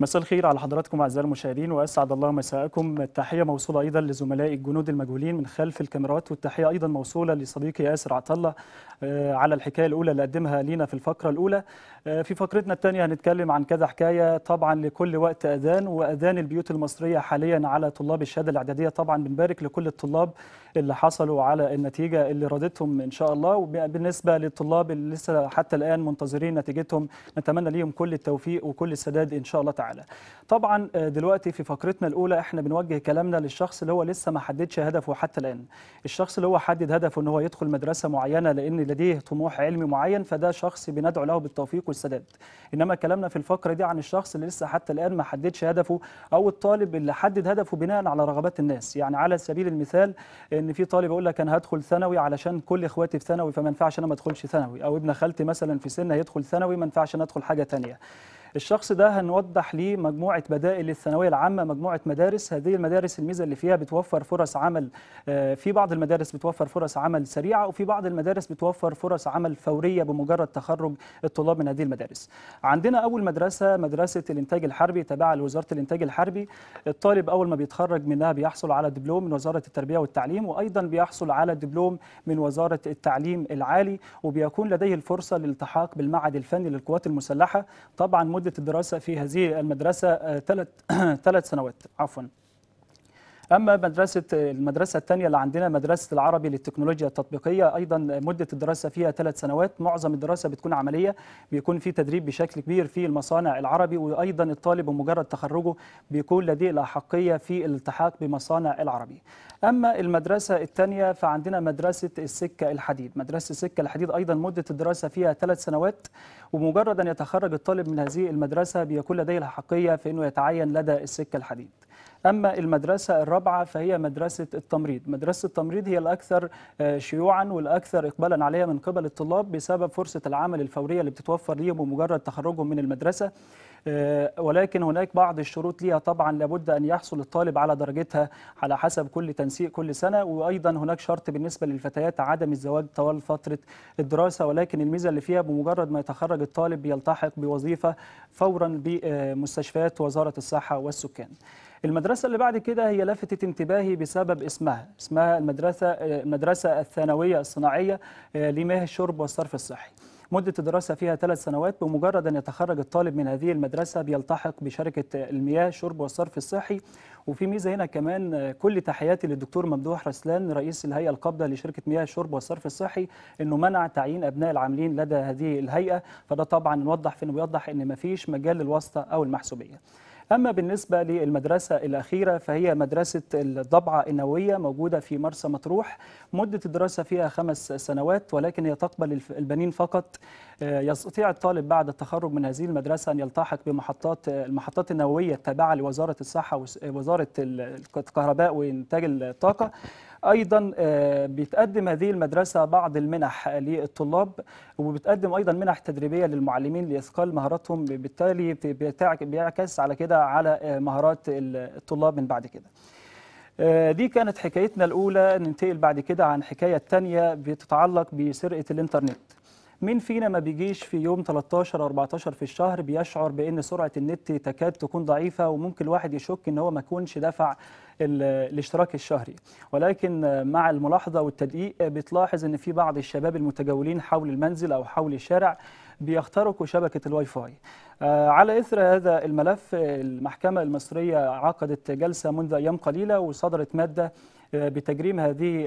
مساء الخير على حضراتكم اعزائي المشاهدين واسعد الله مساءكم التحيه موصوله ايضا لزملاء الجنود المجهولين من خلف الكاميرات والتحيه ايضا موصوله لصديقي ياسر عطله آه، على الحكايه الاولى اللي قدمها لينا في الفقره الاولى آه، في فقرتنا الثانية هنتكلم عن كذا حكاية طبعا لكل وقت أذان وأذان البيوت المصرية حاليا على طلاب الشهادة الإعدادية طبعا بنبارك لكل الطلاب اللي حصلوا على النتيجة اللي رادتهم إن شاء الله وبالنسبة للطلاب اللي لسه حتى الآن منتظرين نتيجتهم نتمنى ليهم كل التوفيق وكل السداد إن شاء الله تعالى طبعا آه، دلوقتي في فقرتنا الأولى احنا بنوجه كلامنا للشخص اللي هو لسه ما حددش هدفه حتى الآن الشخص اللي هو حدد هدفه إن هو يدخل مدرسة معينة لأن لديه طموح علمي معين فده شخص بندعو له بالتوفيق والسداد انما كلامنا في الفقره دي عن الشخص اللي لسه حتى الان ما حددش هدفه او الطالب اللي حدد هدفه بناء على رغبات الناس يعني على سبيل المثال ان في طالب يقول لك انا هدخل ثانوي علشان كل اخواتي في ثانوي فما ينفعش انا ما ادخلش ثانوي او ابن خالتي مثلا في سن هيدخل ثانوي ما ينفعش انا ادخل حاجه ثانيه الشخص ده هنوضح ليه مجموعه بدائل للثانويه العامه مجموعه مدارس هذه المدارس الميزه اللي فيها بتوفر فرص عمل آه، في بعض المدارس بتوفر فرص عمل سريعه وفي بعض المدارس بتوفر فرص عمل فوريه بمجرد تخرج الطلاب من هذه المدارس عندنا اول مدرسه مدرسه الانتاج الحربي تابعه لوزاره الانتاج الحربي الطالب اول ما بيتخرج منها بيحصل على دبلوم من وزاره التربيه والتعليم وايضا بيحصل على دبلوم من وزاره التعليم العالي وبيكون لديه الفرصه للالتحاق بالمعهد الفني للقوات المسلحه طبعا مدة مدة الدراسة في هذه المدرسة آه، ثلاث ثلاث سنوات عفوا اما مدرسه المدرسه الثانيه اللي عندنا مدرسه العربي للتكنولوجيا التطبيقيه ايضا مده الدراسه فيها ثلاث سنوات معظم الدراسه بتكون عمليه بيكون في تدريب بشكل كبير في المصانع العربي وايضا الطالب بمجرد تخرجه بيكون لديه الاحقيه في الالتحاق بمصانع العربي اما المدرسه الثانيه فعندنا مدرسه السكه الحديد مدرسه السكه الحديد ايضا مده الدراسه فيها ثلاث سنوات ومجرد ان يتخرج الطالب من هذه المدرسه بيكون لديه الاحقيه في انه يتعين لدى السكه الحديد أما المدرسة الرابعة فهي مدرسة التمريض مدرسة التمريض هي الأكثر آه، شيوعا والأكثر إقبالا عليها من قبل الطلاب بسبب فرصة العمل الفورية اللي بتتوفر ليهم بمجرد تخرجهم من المدرسة آه، ولكن هناك بعض الشروط ليها طبعا لابد ان يحصل الطالب على درجتها على حسب كل تنسيق كل سنه وايضا هناك شرط بالنسبه للفتيات عدم الزواج طوال فتره الدراسه ولكن الميزه اللي فيها بمجرد ما يتخرج الطالب يلتحق بوظيفه فورا بمستشفيات وزاره الصحه والسكان. المدرسة اللي بعد كده هي لفتت انتباهي بسبب اسمها اسمها المدرسة المدرسة الثانوية الصناعية لمياه الشرب والصرف الصحي مدة الدراسة فيها ثلاث سنوات بمجرد أن يتخرج الطالب من هذه المدرسة بيلتحق بشركة المياه الشرب والصرف الصحي وفي ميزة هنا كمان آه، كل تحياتي للدكتور ممدوح رسلان رئيس الهيئة القابضة لشركة مياه الشرب والصرف الصحي أنه منع تعيين أبناء العاملين لدى هذه الهيئة فده طبعا نوضح في أنه بيوضح أن مفيش مجال للواسطة أو المحسوبية أما بالنسبة للمدرسة الأخيرة فهي مدرسة الضبعة النووية موجودة في مرسى مطروح مدة الدراسة فيها خمس سنوات ولكن هي تقبل البنين فقط آه، يستطيع الطالب بعد التخرج من هذه المدرسة أن يلتحق بمحطات المحطات النووية التابعة لوزارة الصحة ووزارة الكهرباء وإنتاج الطاقة ايضا آه، بتقدم هذه المدرسه بعض المنح للطلاب وبتقدم ايضا منح تدريبيه للمعلمين لاثقال مهاراتهم بالتالي بيعكس على كده على آه، مهارات الطلاب من بعد كده آه، دي كانت حكايتنا الأولى ننتقل بعد كده عن حكاية ثانيه بتتعلق بسرقة الإنترنت مين فينا ما بيجيش في يوم 13 أو 14 في الشهر بيشعر بأن سرعة النت تكاد تكون ضعيفة وممكن الواحد يشك أن هو ما يكونش دفع الاشتراك الشهري ولكن مع الملاحظه والتدقيق بتلاحظ ان في بعض الشباب المتجولين حول المنزل او حول الشارع بيخترقوا شبكه الواي فاي آه، على إثر هذا الملف المحكمة المصرية عقدت جلسة منذ أيام قليلة وصدرت مادة بتجريم هذه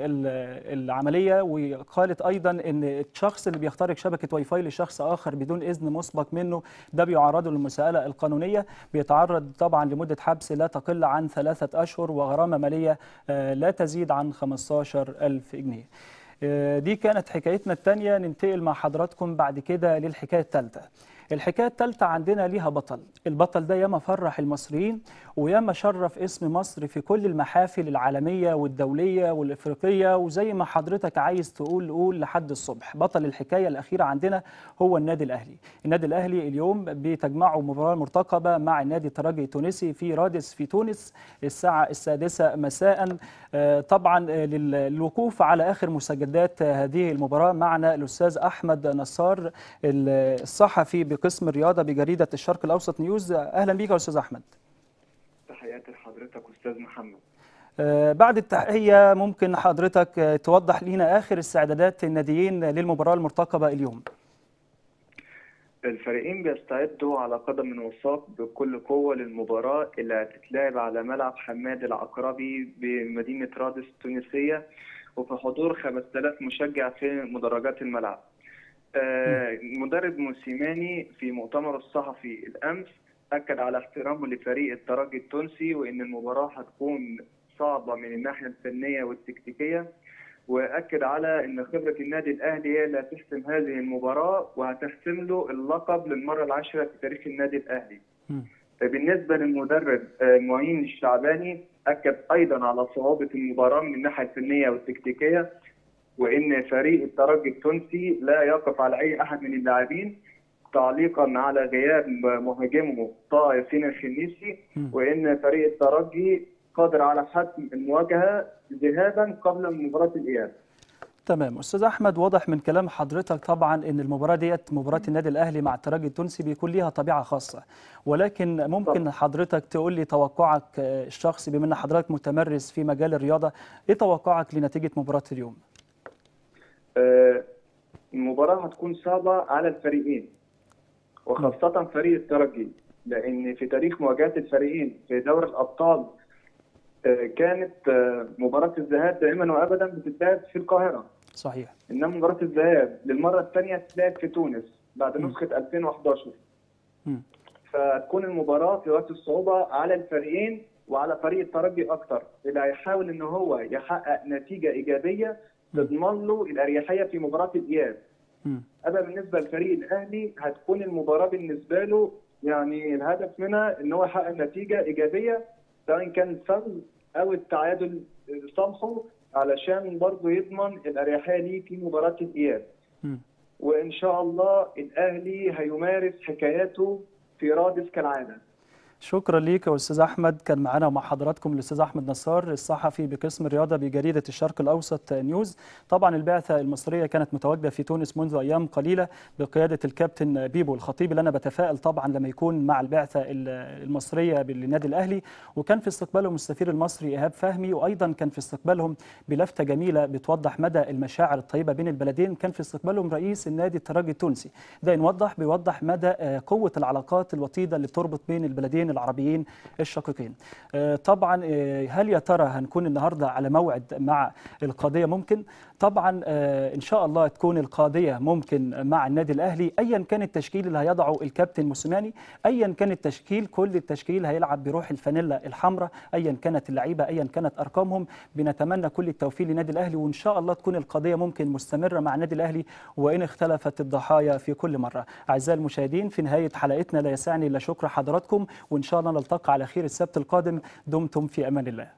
العمليه وقالت ايضا ان الشخص اللي بيخترق شبكه واي فاي لشخص اخر بدون اذن مسبق منه ده بيعرضه للمساءله القانونيه بيتعرض طبعا لمده حبس لا تقل عن ثلاثه اشهر وغرامه ماليه آه، لا تزيد عن 15000 جنيه. آه، دي كانت حكايتنا الثانيه ننتقل مع حضراتكم بعد كده للحكايه الثالثه. الحكايه الثالثه عندنا ليها بطل البطل ده ياما فرح المصريين وياما شرف اسم مصر في كل المحافل العالميه والدوليه والافريقيه وزي ما حضرتك عايز تقول قول لحد الصبح بطل الحكايه الاخيره عندنا هو النادي الاهلي النادي الاهلي اليوم بتجمعه مباراه مرتقبه مع النادي الترجي التونسي في رادس في تونس الساعه السادسه مساء آه، طبعا آه، للوقوف على اخر مسجدات هذه المباراه معنا الاستاذ احمد نصار الصحفي قسم الرياضه بجريده الشرق الاوسط نيوز اهلا بيك يا استاذ احمد تحياتي لحضرتك استاذ محمد آه، بعد التحيه ممكن حضرتك آه، توضح لينا اخر استعدادات الناديين للمباراه المرتقبه اليوم الفريقين بيستعدوا على قدم وساق بكل قوة للمباراة اللي هتتلعب على ملعب حماد العقربي بمدينة رادس التونسية وفي حضور 5000 مشجع في مدرجات الملعب آه، مدرب موسيماني في مؤتمره الصحفي الامس اكد على احترامه لفريق الترجي التونسي وان المباراه هتكون صعبه من الناحيه الفنيه والتكتيكيه واكد على ان خبره النادي الاهلي هي اللي هتحسم هذه المباراه وهتحسم له اللقب للمره العاشره في تاريخ النادي الاهلي. بالنسبه للمدرب آه، معين الشعباني اكد ايضا على صعوبه المباراه من الناحيه الفنيه والتكتيكيه وان فريق الترجي التونسي لا يقف على اي احد من اللاعبين تعليقا على غياب مهاجمه طه ياسين الشنيسي وان فريق الترجي قادر على حتم المواجهه ذهابا قبل مباراه الاياب. تمام استاذ احمد واضح من كلام حضرتك طبعا ان المباراه ديت مباراه النادي الاهلي مع الترجي التونسي بيكون ليها طبيعه خاصه ولكن ممكن حضرتك تقول لي توقعك الشخصي بما ان حضرتك متمرس في مجال الرياضه ايه توقعك لنتيجه مباراه اليوم؟ آه، المباراه هتكون صعبه على الفريقين وخاصه فريق الترجي لان في تاريخ مواجهه الفريقين في دوري الابطال آه، كانت آه، مباراه الذهاب دائما وابدا بتتلعب في القاهره صحيح انما مباراه الذهاب للمره الثانيه تتلعب في تونس بعد نسخه 2011 فتكون المباراه في وقت الصعوبه على الفريقين وعلى فريق الترجي أكثر اللي هيحاول ان هو يحقق نتيجه ايجابيه تضمن له الاريحيه في مباراه الاياب اما بالنسبه للفريق الاهلي هتكون المباراه بالنسبه له يعني الهدف منها ان هو يحقق نتيجه ايجابيه سواء كان الفوز او التعادل لصالحه علشان برضه يضمن الاريحيه ليه في مباراه الاياب وان شاء الله الاهلي هيمارس حكاياته في رادس كالعاده شكرا ليك يا استاذ احمد كان معانا ومع حضراتكم الاستاذ احمد نصار الصحفي بقسم الرياضه بجريده الشرق الاوسط نيوز طبعا البعثه المصريه كانت متواجده في تونس منذ ايام قليله بقياده الكابتن بيبو الخطيب اللي انا بتفائل طبعا لما يكون مع البعثه المصريه للنادي الاهلي وكان في استقبالهم السفير المصري ايهاب فهمي وايضا كان في استقبالهم بلفته جميله بتوضح مدى المشاعر الطيبه بين البلدين كان في استقبالهم رئيس النادي الترجي التونسي ده يوضح بيوضح مدى آه، قوه العلاقات الوطيده اللي بتربط بين البلدين الشعبين العربيين الشقيقين آه، طبعا آه، هل يا ترى هنكون النهارده على موعد مع القضيه ممكن طبعا آه، ان شاء الله تكون القاضيه ممكن مع النادي الاهلي ايا كان التشكيل اللي هيضعه الكابتن موسيماني ايا كان التشكيل كل التشكيل هيلعب بروح الفانيلا الحمراء ايا كانت اللعيبه ايا كانت ارقامهم بنتمنى كل التوفيق للنادي الاهلي وان شاء الله تكون القضيه ممكن مستمره مع النادي الاهلي وان اختلفت الضحايا في كل مره اعزائي المشاهدين في نهايه حلقتنا لا يسعني الا شكر حضراتكم وان شاء الله نلتقي على خير السبت القادم دمتم في امان الله